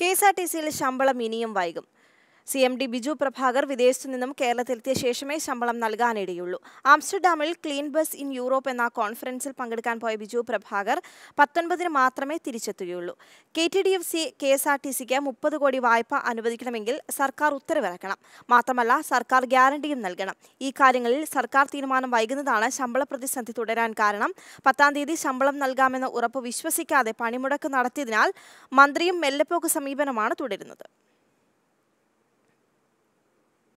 K S R T സിയിൽ ശമ്പളം ഇനിയും വൈകും C M D Biju Prabhakar വിദേശത്തു നിന്നും കേരളത്തിലെത്തിയ ശേഷമേ ശമ്പളം നൽകാനിടയുള്ളൂ ആംസ്റ്റർഡാമിൽ ക്ലീൻ ബസ് ഇൻ യൂറോപ്പ് എന്ന കോൺഫറൻസിൽ പങ്കെടുക്കാൻ പോയ ബിജു പ്രഭാകർ പത്തൊൻപതിന് മാത്രമേ തിരിച്ചെത്തുകയുള്ളൂ K T D F C K S R T സിക്ക് മുപ്പത് കോടി വായ്പ അനുവദിക്കണമെങ്കിൽ സർക്കാർ ഉത്തരവിറക്കണം മാത്രമല്ല സർക്കാർ ഗ്യാരണ്ടിയും നൽകണം ഈ കാര്യങ്ങളിൽ സർക്കാർ തീരുമാനം വൈകുന്നതാണ് ശമ്പള പ്രതിസന്ധി തുടരാൻ കാരണം പത്താം തീയതി ശമ്പളം നൽകാമെന്ന ഉറപ്പ് വിശ്വസിക്കാതെ പണിമുടക്ക് നടത്തിയതിനാൽ മന്ത്രിയും മെല്ലപ്പോക്ക് സമീപനമാണ് തുടരുന്നത്